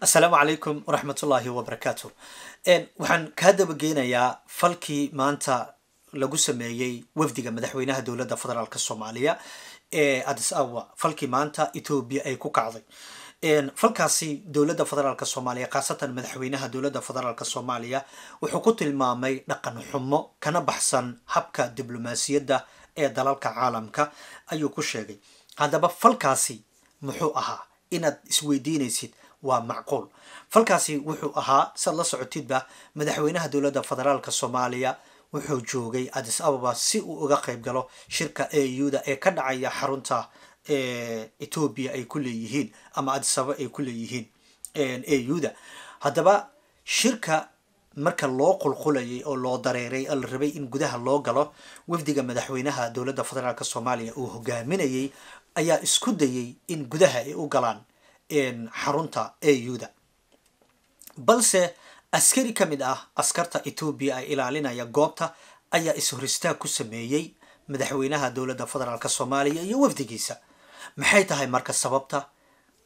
assalaamu calaykum waraxmatullaahi wabarakaatu waxaan kaa daba geynayaa falkii maanta lagu sameeyey wafdiga madaxweynaha dowladda federaalk soomaaliya ee adis awa falkii maanta etoobiya ay ku kacday falkaasi dowladda federaalk soomaaliya khaasatan madaxweynaha dowladda federaalk soomaaliya wuxuu ku tilmaamay dhaqan xumo kana baxsan habka diblomaasiyadda ee dalalka caalamka ayuu ku sheegay haddaba falkaasi muxuu ahaa inaad isweydiinaysid waa macquul falkaasi wuxuu ahaa saad la socotidba madaxweynaha dowladda federaalka soomaaliya wuxuu joogay adis ababa si uu uga qeyb galo shirka e u da ee ka dhacaya xarunta eh, etoobiya ay ku leeyihiin ama adis ababa ay ku leeyihiin e eh, u da haddaba shirka marka loo qulqulayay oo loo dareeray oo la rabay in gudaha loo galo wafdiga madaxweynaha dowladda federaalk soomaaliya uu hogaaminayay ayaa isku dayay in gudaha ay u galaan xarunta auda balse askari ka mid ah askarta etoobiya ee ilaalinaya goobta ayaa is-horistaag ku sameeyey madaxweynaha dowladda federaalk soomaaliya iyo wafdigiisa maxay tahay marka sababta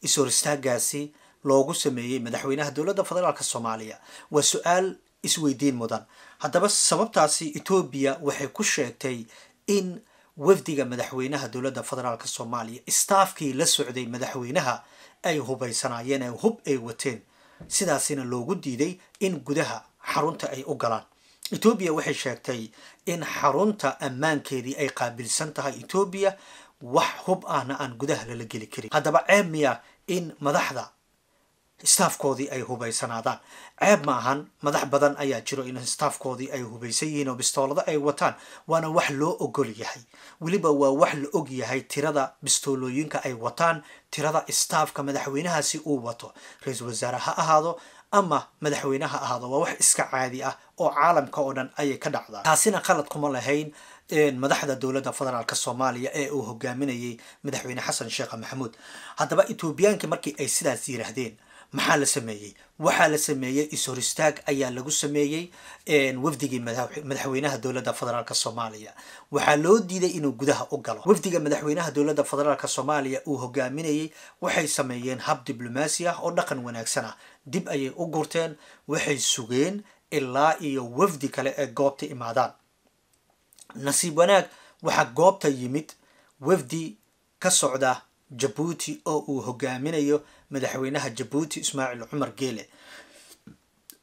is horistaaggaasi loogu sameeyey madaxweynaha dowladda federaalk soomaaliya waa su-aal isweydiin mudan haddaba sababtaasi etoobiya waxay ku sheegtay in wafdiga madaxweynaha dowladda federaalk soomaaliya istaafkii la socday madaxweynaha ay hubaysanaayeen ee hub ay wateen sidaasina loogu diiday in gudaha xarunta ay u galaan etoobiya waxay sheegtay in xarunta ammaankeedii ay qaabilsan tahay etoobiya wax hub ahna aan gudaha lala geli karin haddaba ceeb miya in madaxda staafkoodii ay hubaysanaadaan ceeb ma ahan madax badan ayaa jiro in staafkoodii ay hubaysan yihiin oo bistoolada ay wataan waana wax loo ogol yahay weliba waa wax la og yahay tirada bistoolooyinka ay wataan tirada staafka madaxweynahaasi uu wato ra-iisul wasaare ha ahaado ama madaxweyneha ahaado waa wax iska caadi ah oo caalamka oo dhan ayay ka dhacdaa taasina qalad kuma lahayn madaxda dowladda federaalk soomaaliya ee uu hogaaminayay madaxweyne xasan sheekh maxamuud haddaba etoobiyaankii markii ay sidaas yiraahdeen maxaa la sameeyey waxaa la sameeyey is-hor istaag ayaa lagu sameeyey wafdigii madaxweynaha dowladda federaalk soomaaliya waxaa loo diiday inuu gudaha u galo wafdiga madaxweynaha dowladda federaalk soomaaliya uu hogaaminayey waxay sameeyeen hab diblomaasi ah oo dhaqan wanaagsan ah dib ayay u gurteen waxay sugeen ilaa iyo wafdi kale ee goobta imaadaan nasiib wanaag waxaa goobta yimid wafdi ka socda jabuuti oo uu hogaaminayo madaxweynaha jabuuti ismaaciil cumar geele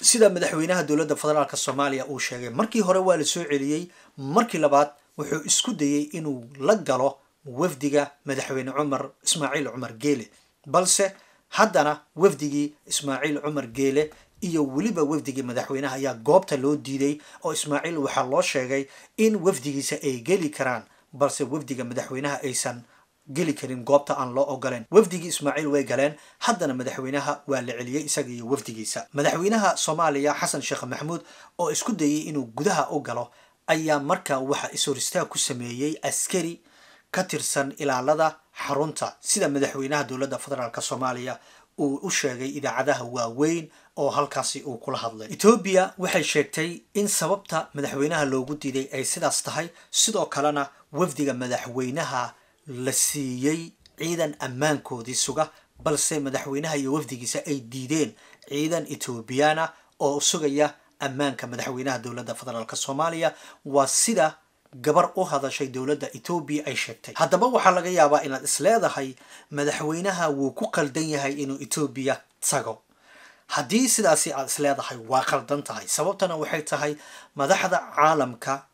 sida madaxweynaha dowladda federaalk soomaaliya uu sheegay markii hore waa la soo celiyey markii labaad wuxuu isku dayey inuu la galo wafdiga madaxweyne cumar ismaaciil cumar geele balse haddana wafdigii ismaaciil cumar geele iyo weliba wafdigii madaxweynaha ayaa goobta loo diiday oo ismaaciil waxaa loo sheegay in wafdigiisa ay geli karaan balse wafdiga madaxweynaha aysan geli karin goobta aan loo ogoleyn wafdigii ismaaciil way galeen haddana madaxweynaha waa la celiyey isaga iyo wafdigiisa madaxweynaha soomaaliya xasan sheekh maxamuud oo isku dayay inuu gudaha u galo ayaa markaa waxa ishoristaag ku sameeyey askari ka tirsan ilaalada xarunta sida madaxweynaha dowladda federaalk soomaaliya uu u sheegay idaacadaha waaweyn oo halkaasi uu kula hadlay etoobiya waxay sheegtay in sababta madaxweynaha loogu diiday ay sidaas tahay sidoo kalena wafdiga madaxweynaha la siiyey ciidan ammaankoodii suga balse madaxweynaha iyo wafdigiisa ay diideen ciidan etoobiyaana oo sugaya ammaanka madaxweynaha dowladda federaalk soomaaliya waa sida gabar u hadashay dowladda etoobiya ay sheegtay haddaba waxaa laga yaabaa inaad isleedahay madaxweynaha wuu ku qaldan yahay inuu etoobiya tago haddii sidaasi aad isleedahay waa qaldan tahay sababtana waxay tahay madaxda caalamka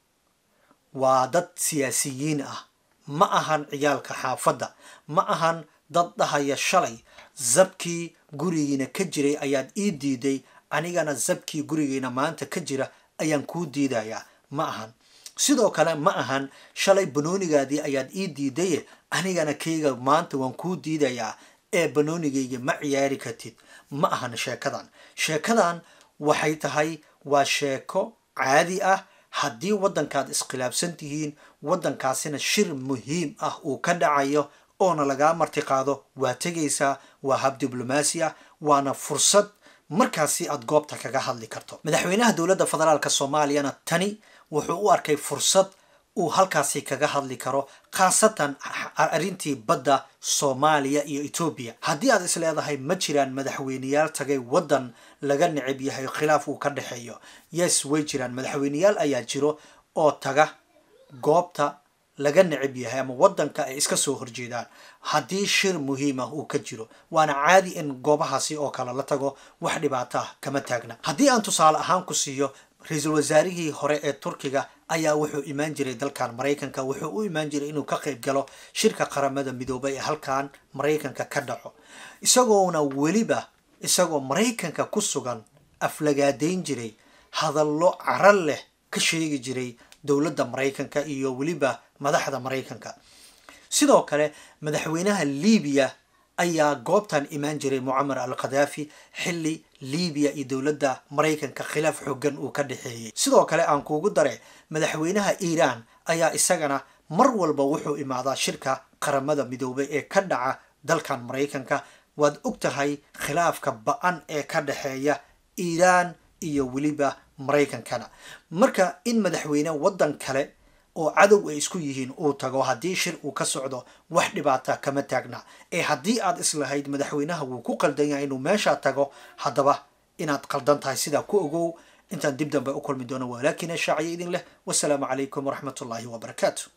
waa dad siyaasiyiin ah ma ahan ciyaalka xaafadda ma ahan dad dhahaya shalay zabkii gurigiina ka jiray ayaad ii diiday anigana zabkii gurigiina maanta ka jira ayaan kuu diidayaa ma ahan sidoo kale ma ahan shalay banoonigaadii ayaad ii diidaye anigana kayga maanta waan kuu diidayaa ee banoonigayga ma ciyaari kartid ma ahan sheekadan sheekadan waxay tahay waa sheeko caadi ah haddii waddankaad iskhilaafsan tihiin waddankaasina shir muhiim ah uu ka dhacayo oona lagaa martiqaado waa tegaysaa waa hab diblomaasi ah waana fursad markaasi aad goobta kaga hadli karto madaxweynaha dowladda federaalka soomaaliyana tani wuxuu u arkay fursad uu halkaasi kaga hadli karo khaasatan arrintii badda soomaaliya iyo etoobiya haddii aad isleedahay ma jiraan madaxweyneyaal tagay waddan laga nicib yahay khilaaf uu ka dhexeeyo yes way jiraan madaxweyneyaal ayaa jiro oo taga goobta laga nicib yahay ama waddanka ay iska soo horjeedaan haddii shir muhiim ah uu ka jiro waana caadi in goobahaasi oo kale la tago wax dhibaato ah kama taagna haddii aan tusaale ahaan ku siiyo ra-iisul wasaarihii hore ee turkiga ayaa wuxuu imaan jiray dalkan maraykanka wuxuu u imaan jiray inuu ka qayb galo shirka qaramada midoobay ee halkan maraykanka ka dhaco isagoona weliba isagoo maraykanka ku sugan aflagaadeyn jiray hadallo cara leh ka sheegi jiray dowladda maraykanka iyo weliba madaxda maraykanka sidoo kale madaxweynaha libiya ayaa goobtan imaan jiray mucamar al khadaafi xilli liibiya iyo dowladda maraykanka khilaaf xoogan uu ka dhexeeyey sidoo kale aan kuugu dare madaxweynaha iiraan ayaa isagana mar walba wuxuu imaadaa shirka qaramada midoobay ee ka dhaca dalkan maraykanka waad og tahay khilaafka ba-an ee ka dhexeeya iiraan iyo weliba maraykankana marka in madaxweyne waddan kale oo cadow ay isku yihiin uu tago haddii shir uu ka socdo wax dhibaata kama taagna ee haddii aad islahayd madaxweynaha wuu ku qaldan yahay inuu meeshaa tago haddaba inaad qaldan tahay sidaa ku ogow intaan dib dambe u kulmi doono walaakin shaaciya idin leh wasalaamu calaykum waraxmatullaahi wabarakaatu